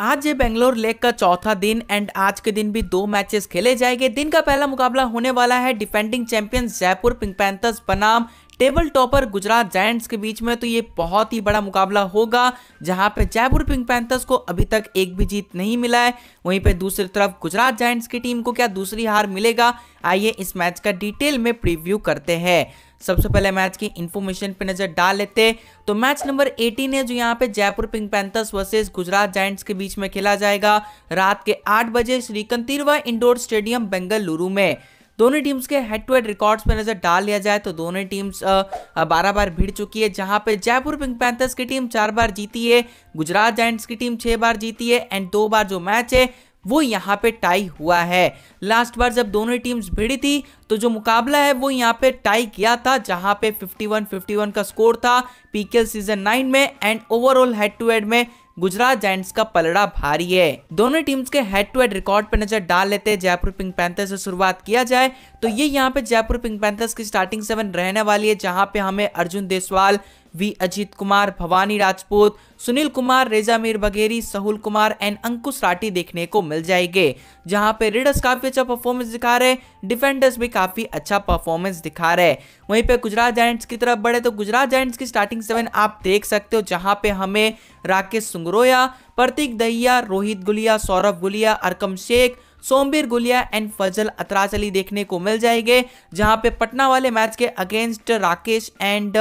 आज ये बेंगलोर लेक का चौथा दिन एंड आज के दिन भी दो मैचेस खेले जाएंगे दिन का पहला मुकाबला होने वाला है defending champions Jaipur Pink Panthers बनाम टेबल टॉपर गुजरात जायंट्स के बीच में तो ये बहुत ही बड़ा मुकाबला होगा जहां पे जयपुर पिंक पैंथर्स को अभी तक एक भी जीत नहीं मिला है वहीं पे दूसरी तरफ गुजरात जायंट्स की टीम को क्या दूसरी हार मिलेगा आइए इस मैच का डिटेल में प्रीव्यू करते हैं सबसे पहले मैच की इन्फॉर्मेशन पे नजर डाल लेते तो मैच नंबर 18 है जो यहाँ पे Jaipur Pink Panthers versus Gujarat Giants के बीच में खेला जाएगा रात के आठ बजे श्रीकंतीरवा इंडोर स्टेडियम बेंगलुरु में दोनों टीम्स के हेड टू हेड रिकॉर्ड्स पर नज़र डाल लिया जाए तो दोनों टीम्स बारह बार भिड़ चुकी है जहाँ पर जयपुर पिंक पैंथर्स की टीम चार बार जीती है गुजरात जैंट्स की टीम छह बार जीती है एंड दो बार जो मैच है वो यहाँ पे टाई हुआ है लास्ट बार जब दोनों टीम्स भिड़ी थी तो जो मुकाबला है वो यहाँ पे टाई किया था जहाँ पे 51-51 का स्कोर था पीकेएल सीजन 9 में and overall head to head में गुजरात जैंट्स का पलड़ा भारी है दोनों टीम्स के हेड टू हेड रिकॉर्ड पर नजर डाल लेते हैं जयपुर पिंक पैंथर्स से शुरुआत किया जाए तो ये यहाँ पे जयपुर पिंक पैंथर्स की स्टार्टिंग सेवन रहने वाली है जहाँ पे हमें Arjun Deshwal V Ajith Kumar Bhavani Rajput Sunil Kumar Reza Mir Bagheri Sahul Kumar and Ankush Rathee देखने को मिल जाएंगे जहां पे रीडर्स काफी अच्छा परफॉर्मेंस दिखा रहे डिफेंडर्स भी काफी अच्छा परफॉर्मेंस दिखा रहे वहीं पे गुजरात जायंट्स की तरफ बढ़े तो गुजरात जायंट्स की स्टार्टिंग सेवन आप देख सकते हो जहां पे हमें Rakesh Sungroya Prateek Dahiya Rohit Gulia Saurabh Gulia Arkam Shaikh Sombir Gulia and Fazel Atrachali देखने को मिल जाएंगे जहां पे पटना वाले मैच के अगेंस्ट राकेश एंड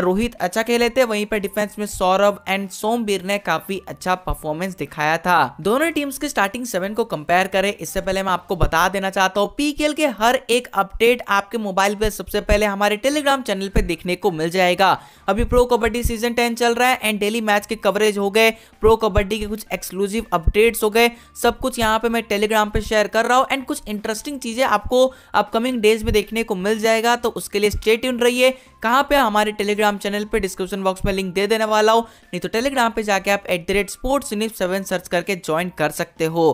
रोहित अच्छा खेले थे वहीं पर डिफेंस में सौरभ एंड सोमवीर ने काफी अच्छा परफॉर्मेंस दिखाया था दोनों टीम्स के स्टार्टिंग सेवन को कंपेयर करें इससे पहले मैं आपको बता देना चाहता हूँ पीकेएल के हर एक अपडेट आपके मोबाइल पर सबसे पहले हमारे टेलीग्राम चैनल पर देखने को मिल जाएगा अभी प्रो कबड्डी सीजन टेन चल रहा है एंड डेली मैच के कवरेज हो गए प्रो कबड्डी के कुछ एक्सक्लूसिव अपडेट्स हो गए सब कुछ यहाँ पे मैं टेलीग्राम पे शेयर कर रहा हूँ एंड कुछ इंटरेस्टिंग चीजें आपको अपकमिंग डेज में देखने को मिल जाएगा तो उसके लिए स्टेट रहिए कहाँ पे हमारे टेलीग्राम टेलीग्राम चैनल पे डिस्क्रिप्शन बॉक्स में लिंक दे देने वाला हूँ नहीं तो टेलीग्राम पे जाके आप at the rate sports seven search करके ज्वाइन कर सकते हो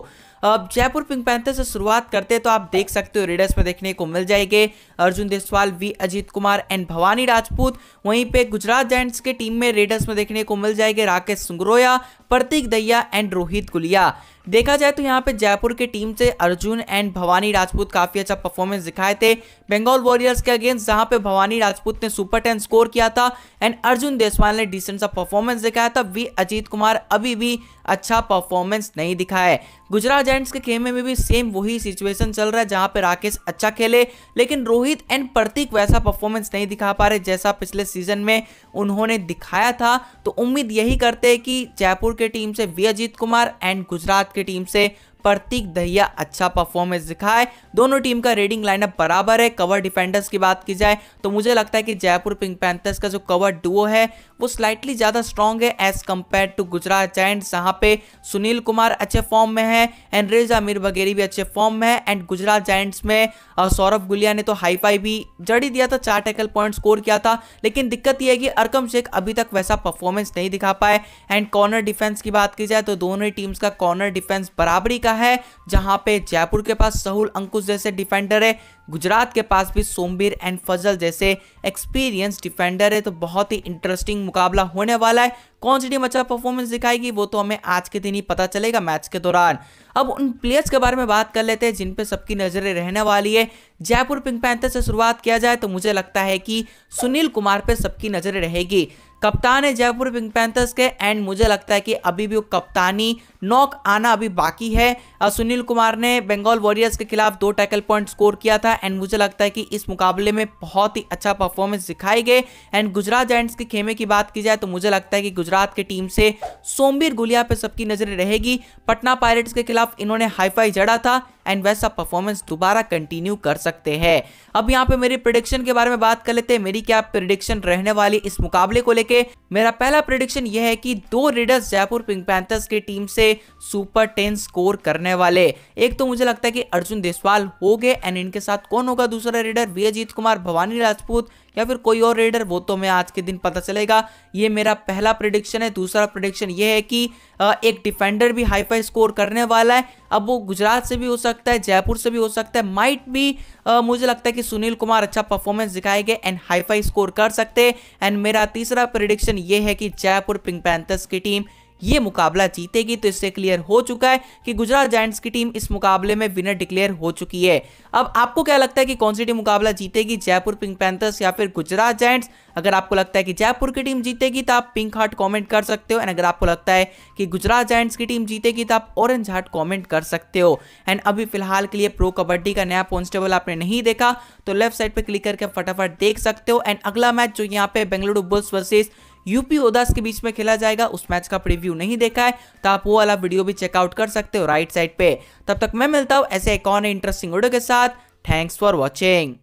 अब जयपुर पिंक पैंथर से शुरुआत करते हैं तो आप देख सकते हो रेडर्स में देखने को मिल जाएंगे अर्जुन देसवाल वी अजीत कुमार एंड भवानी राजपूत वहीं पे गुजरात जैंट्स के टीम में रेडर्स में देखने को मिल जाएंगे राकेश सुंगरोया प्रतीक दैया एंड रोहित गुलिया देखा जाए तो यहाँ पे जयपुर की टीम से अर्जुन एंड भवानी राजपूत काफी अच्छा परफॉर्मेंस दिखाए थे बंगाल वॉरियर्स के अगेंस्ट जहाँ पे भवानी राजपूत ने सुपर टेन स्कोर किया था एंड अर्जुन देसवाल ने डिसेंट सा परफॉर्मेंस दिखाया था वी अजीत कुमार अभी भी अच्छा परफॉर्मेंस नहीं दिखाया है गुजरात जैंट्स के खेमे में भी सेम वही सिचुएशन चल रहा है जहां पर राकेश अच्छा खेले लेकिन रोहित एंड प्रतीक वैसा परफॉर्मेंस नहीं दिखा पा रहे जैसा पिछले सीजन में उन्होंने दिखाया था तो उम्मीद यही करते हैं कि जयपुर के टीम से वी कुमार एंड गुजरात की टीम से प्रतीक दहिया अच्छा परफॉर्मेंस दिखाए दोनों टीम का रेडिंग लाइनअप बराबर है कवर डिफेंडर्स की बात की जाए तो मुझे लगता है कि जयपुर पिंक पैंथर्स का जो कवर डुओ है वो स्लाइटली ज़्यादा स्ट्रॉन्ग है as compared to Gujarat Giant जहाँ पे सुनील कुमार अच्छे फॉर्म में है एंड रेजा मीर बघेरी भी अच्छे फॉर्म में है एंड गुजरात जैंट्स में सौरभ गुलिया ने तो हाई फाई भी जड़ी दिया था चार टैकल पॉइंट स्कोर किया था लेकिन दिक्कत यह है कि अरकम शेख अभी तक वैसा परफॉर्मेंस नहीं दिखा पाए एंड कॉर्नर डिफेंस की बात की जाए तो दोनों ही टीम्स का कॉर्नर डिफेंस बराबरी का मिला है जहां पे जयपुर के पास सहुल अंकुश जैसे डिफेंडर है गुजरात के पास भी सोमबीर एंड फजल जैसे एक्सपीरियंस डिफेंडर है तो बहुत ही इंटरेस्टिंग मुकाबला होने वाला है कौन सी टीम अच्छा परफॉर्मेंस दिखाएगी वो तो हमें आज के दिन ही पता चलेगा मैच के दौरान अब उन प्लेयर्स के बारे में बात कर लेते हैं जिन पे सबकी नज़रें रहने वाली है जयपुर पिंक पैंथर से शुरुआत किया जाए तो मुझे लगता है कि सुनील कुमार पे सबकी नज़रें रहेगी कप्तान है जयपुर पिंक पैंथर्स के एंड मुझे लगता है कि अभी भी वो कप्तानी नॉक आना अभी बाकी है सुनील कुमार ने बंगाल वॉरियर्स के खिलाफ दो टैकल पॉइंट स्कोर किया था एंड मुझे लगता है कि इस मुकाबले में बहुत ही अच्छा परफॉर्मेंस दिखाई गए एंड गुजरात जैंट्स के खेमे की बात की जाए तो मुझे लगता है कि गुजरात की टीम से सोमवीर गुलिया पर सबकी नजरें रहेगी पटना पायरेट्स के खिलाफ इन्होंने हाईफाई जड़ा था एंड वैसा परफॉर्मेंस दोबारा कंटिन्यू कर सकते हैं अब यहाँ पे मेरी प्रिडिक्शन के बारे में बात कर लेते हैं मेरी क्या प्रिडिक्शन रहने वाली इस मुकाबले को लेके मेरा पहला प्रिडिक्शन यह है कि दो रीडर्स जयपुर पिंक पैंथर्स की टीम से सुपर टेन स्कोर करने वाले एक तो मुझे लगता है कि अर्जुन देसवाल हो गए एंड इनके साथ कौन होगा दूसरा रीडर विजयजीत कुमार भवानी राजपूत या फिर कोई और रेडर वो तो मैं आज के दिन पता चलेगा ये मेरा पहला प्रडिक्शन है दूसरा प्रडिक्शन ये है कि एक डिफेंडर भी हाईफाई स्कोर करने वाला है अब वो गुजरात से भी हो सकता है जयपुर से भी हो सकता है माइट भी आ, मुझे लगता है कि सुनील कुमार अच्छा परफॉर्मेंस दिखाएंगे एंड हाईफाई स्कोर कर सकते हैं एंड मेरा तीसरा प्रिडिक्शन ये है कि जयपुर पिंक पैंथर्स की टीम ये मुकाबला जीतेगी तो इससे क्लियर हो चुका है कि गुजरात जायंट्स की टीम इस मुकाबले में विनर डिक्लेयर हो चुकी है अब आपको क्या लगता है कि कौन सी टीम मुकाबला जीतेगी जयपुर पिंक पैंथर्स या फिर गुजरात जायंट्स अगर आपको लगता है कि जयपुर की टीम जीतेगी तो आप पिंक हार्ट कॉमेंट कर सकते हो एंड अगर आपको लगता है कि गुजरात जायंट्स की टीम जीतेगी तो आप ऑरेंज हार्ट कॉमेंट कर सकते हो एंड अभी फिलहाल के लिए प्रो कबड्डी का नया कॉन्स्टेबल आपने नहीं देखा तो लेफ्ट साइड पर क्लिक करके फटाफट देख सकते हो एंड अगला मैच जो यहाँ पे Bengaluru Bulls versus UP Yoddhas के बीच में खेला जाएगा उस मैच का प्रीव्यू नहीं देखा है तो आप वो वाला वीडियो भी चेकआउट कर सकते हो राइट साइड पे तब तक मैं मिलता हूँ ऐसे एक और इंटरेस्टिंग वीडियो के साथ थैंक्स फॉर वॉचिंग